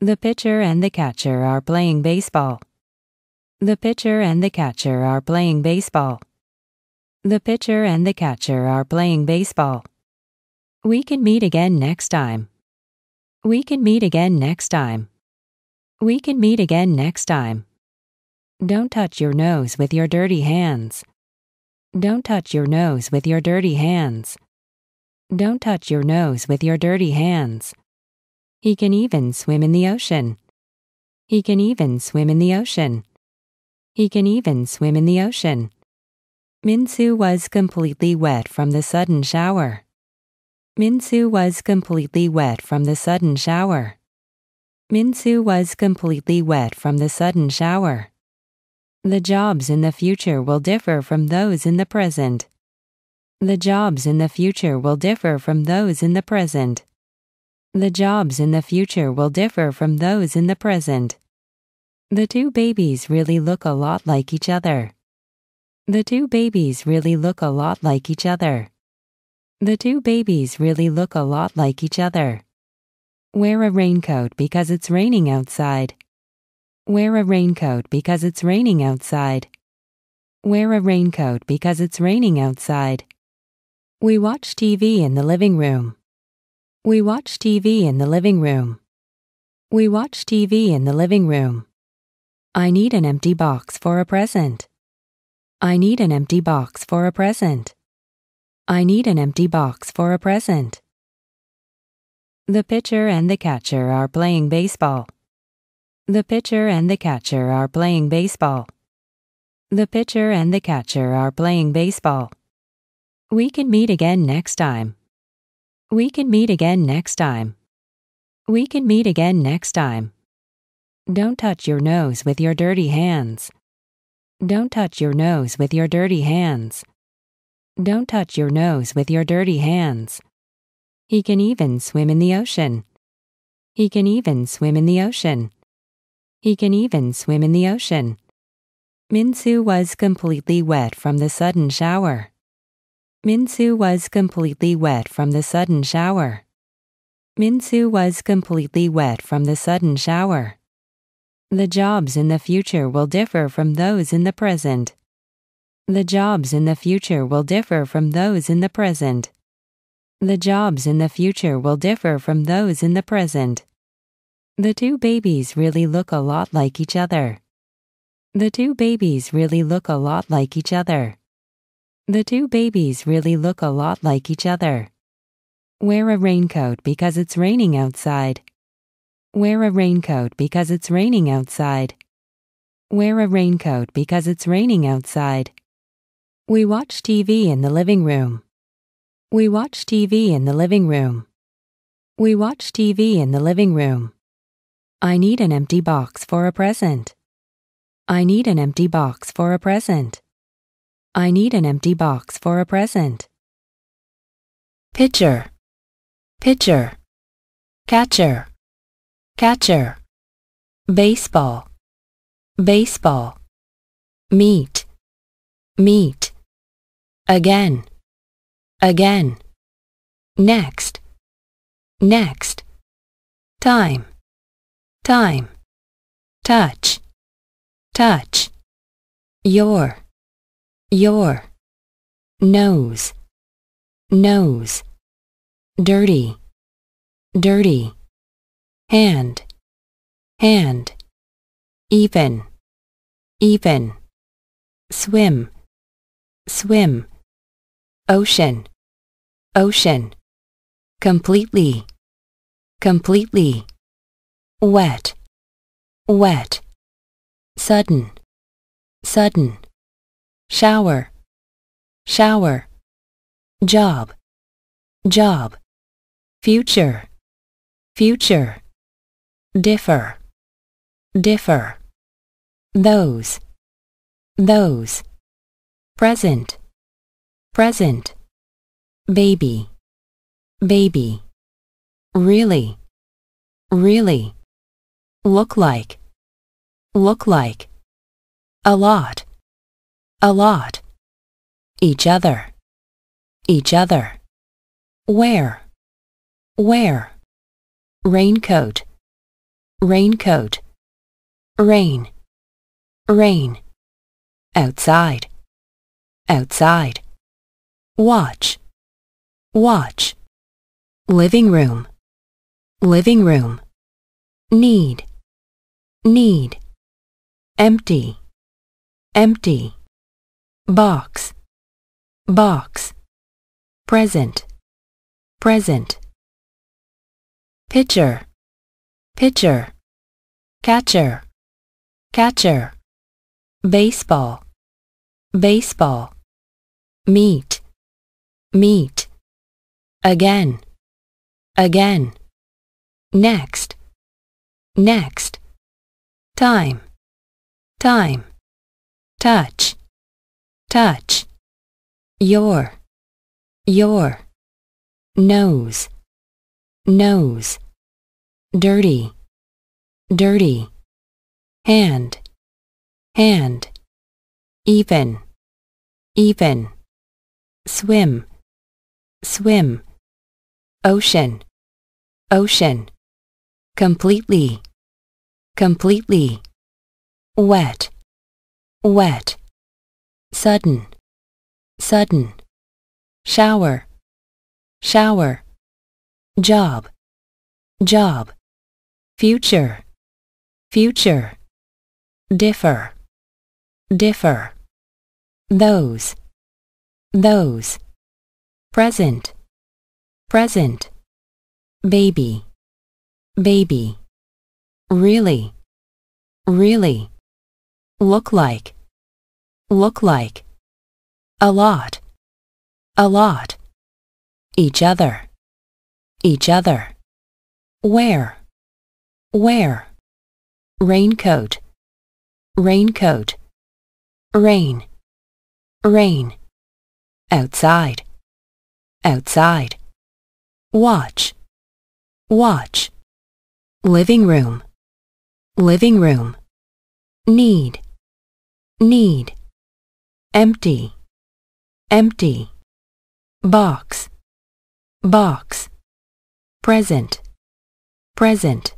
The pitcher and the catcher are playing baseball. The pitcher and the catcher are playing baseball. The pitcher and the catcher are playing baseball. We can meet again next time. We can meet again next time. We can meet again next time. Don't touch your nose with your dirty hands. Don't touch your nose with your dirty hands. Don't touch your nose with your dirty hands. He can even swim in the ocean. He can even swim in the ocean. He can even swim in the ocean. Minsu was completely wet from the sudden shower. Minsu was completely wet from the sudden shower. Minsu was completely wet from the sudden shower. The jobs in the future will differ from those in the present. The jobs in the future will differ from those in the present. The jobs in the future will differ from those in the present. The two babies really look a lot like each other. The two babies really look a lot like each other. The two babies really look a lot like each other. Wear a raincoat because it's raining outside. Wear a raincoat because it's raining outside. Wear a raincoat because it's raining outside. We watch TV in the living room. We watch TV in the living room. We watch TV in the living room. I need an empty box for a present. I need an empty box for a present. I need an empty box for a present. The pitcher and the catcher are playing baseball. The pitcher and the catcher are playing baseball. The pitcher and the catcher are playing baseball. We can meet again next time. We can meet again next time. We can meet again next time. Don't touch your nose with your dirty hands. Don't touch your nose with your dirty hands. Don't touch your nose with your dirty hands. He can even swim in the ocean. He can even swim in the ocean. He can even swim in the ocean. Minsu was completely wet from the sudden shower. Minsu was completely wet from the sudden shower. Minsu was completely wet from the sudden shower. The jobs in the future will differ from those in the present. The jobs in the future will differ from those in the present. The jobs in the future will differ from those in the present. The two babies really look a lot like each other. The two babies really look a lot like each other. The two babies really look a lot like each other. Wear a raincoat because it's raining outside. Wear a raincoat because it's raining outside. Wear a raincoat because it's raining outside. We watch TV in the living room. We watch TV in the living room. We watch TV in the living room. I need an empty box for a present. I need an empty box for a present. I need an empty box for a present. Pitcher, pitcher, catcher, catcher, baseball, baseball, meet, meet, again, again, next, next, time, time, touch, touch, your, your nose nose dirty dirty hand hand even even swim swim ocean ocean completely completely wet wet sudden sudden shower, shower, job, job, future, future, differ, differ, those, those, present, present, baby, baby, really, really, look like, look like, a lot, a lot, each other, each other, where, where, raincoat, raincoat, rain, rain, outside, outside, watch, watch, living room, living room, need, need, empty, empty box, box, present, present, pitcher, pitcher, catcher, catcher, baseball, baseball, meet, meet, again, again, next, next, time, time, touch, touch, your, your, nose, nose, dirty, dirty, hand, hand, even, even, swim, swim, ocean, ocean, completely, completely, wet, wet sudden, sudden, shower, shower, job, job, future, future, differ, differ, those, those, present, present, baby, baby, really, really, look like, look like? A lot. A lot. Each other. Each other. Where? Where? Raincoat. Raincoat. Rain. Rain. Outside. Outside. Watch. Watch. Living room. Living room. Need. Need empty, empty, box, box, present, present.